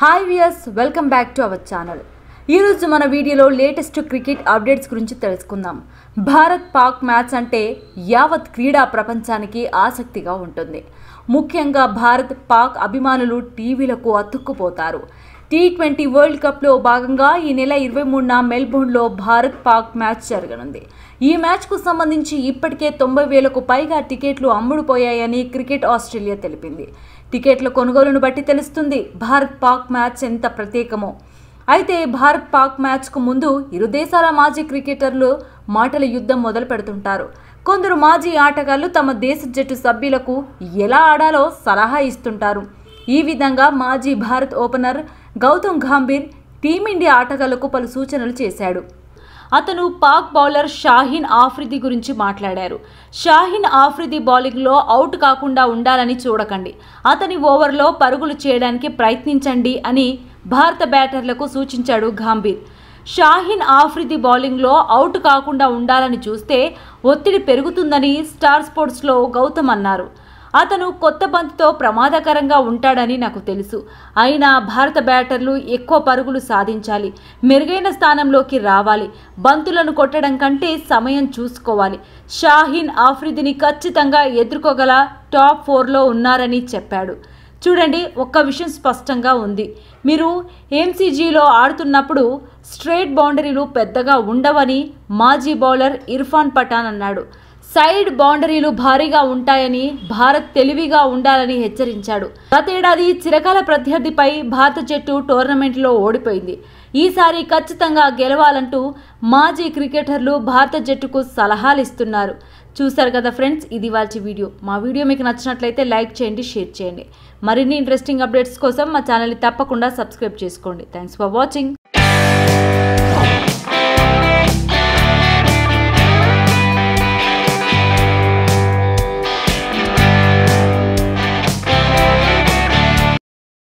hi viewers welcome back to our channel ఈరోజు మన వీడియోలో లేటెస్ట్ క్రికెట్ అప్డేట్స్ గురించి తెలుసుకుందాం భారత్ పాక్ మ్యాచ్ అంటే యావత్ క్రీడా ప్రపంచానికి ఆసక్తిగా ఉంటుంది ముఖ్యంగా భారత్ పాక్ అభిమానులు టీవీలకు అతుక్కుపోతారు టీ ట్వంటీ వరల్డ్ కప్లో భాగంగా ఈ నెల ఇరవై మూడున మెల్బోర్న్లో భారత్ పాక్ మ్యాచ్ జరగనుంది ఈ మ్యాచ్కు సంబంధించి ఇప్పటికే తొంభై వేలకు పైగా టికెట్లు అమ్ముడుపోయాయని క్రికెట్ ఆస్ట్రేలియా తెలిపింది టికెట్ల కొనుగోలును బట్టి తెలుస్తుంది భారత్ పాక్ మ్యాచ్ ఎంత ప్రత్యేకమో అయితే భారత్ పాక్ మ్యాచ్కు ముందు ఇరు దేశాల మాజీ క్రికెటర్లు మాటల యుద్ధం మొదలు పెడుతుంటారు కొందరు మాజీ ఆటగాళ్లు తమ దేశ జట్టు సభ్యులకు ఎలా ఆడాలో సలహా ఇస్తుంటారు ఈ విధంగా మాజీ భారత్ ఓపెనర్ గౌతమ్ గంభీర్ టీమిండియా ఆటగాళ్లకు పలు సూచనలు చేశాడు అతను పాక్ బౌలర్ షాహీన్ ఆఫ్రిది గురించి మాట్లాడారు షాహీన్ ఆఫ్రిది బౌలింగ్లో అవుట్ కాకుండా ఉండాలని చూడకండి అతని ఓవర్లో పరుగులు చేయడానికి ప్రయత్నించండి అని భారత బ్యాటర్లకు సూచించాడు గంభీర్ షాహీన్ ఆఫ్రిది బౌలింగ్లో అవుట్ కాకుండా ఉండాలని చూస్తే ఒత్తిడి పెరుగుతుందని స్టార్ స్పోర్ట్స్లో గౌతమ్ అన్నారు అతను కొత్త బంతితో ప్రమాదకరంగా ఉంటాడని నాకు తెలుసు అయినా భారత బ్యాటర్లు ఎక్కువ పరుగులు సాధించాలి మెరుగైన స్థానంలోకి రావాలి బంతులను కొట్టడం కంటే సమయం చూసుకోవాలి షాహీన్ ఆఫ్రిదిని ఖచ్చితంగా ఎదుర్కోగల టాప్ ఫోర్లో ఉన్నారని చెప్పాడు చూడండి ఒక్క విషయం స్పష్టంగా ఉంది మీరు ఎంసీజీలో ఆడుతున్నప్పుడు స్ట్రేట్ బౌండరీలు పెద్దగా ఉండవని మాజీ బౌలర్ ఇర్ఫాన్ పఠాన్ అన్నాడు సైడ్ బౌండరీలు భారీగా ఉంటాయని భారత్ తెలివిగా ఉండాలని హెచ్చరించాడు గతేడాది చిరకాల ప్రత్యర్థిపై భారత జట్టు టోర్నమెంట్లో ఓడిపోయింది ఈసారి ఖచ్చితంగా గెలవాలంటూ మాజీ క్రికెటర్లు భారత జట్టుకు సలహాలు ఇస్తున్నారు చూశారు కదా ఫ్రెండ్స్ ఇది వాళ్ళ వీడియో మా వీడియో మీకు నచ్చినట్లయితే లైక్ చేయండి షేర్ చేయండి మరిన్ని ఇంట్రెస్టింగ్ అప్డేట్స్ కోసం మా ఛానల్ని తప్పకుండా సబ్స్క్రైబ్ చేసుకోండి థ్యాంక్స్ ఫర్ వాచింగ్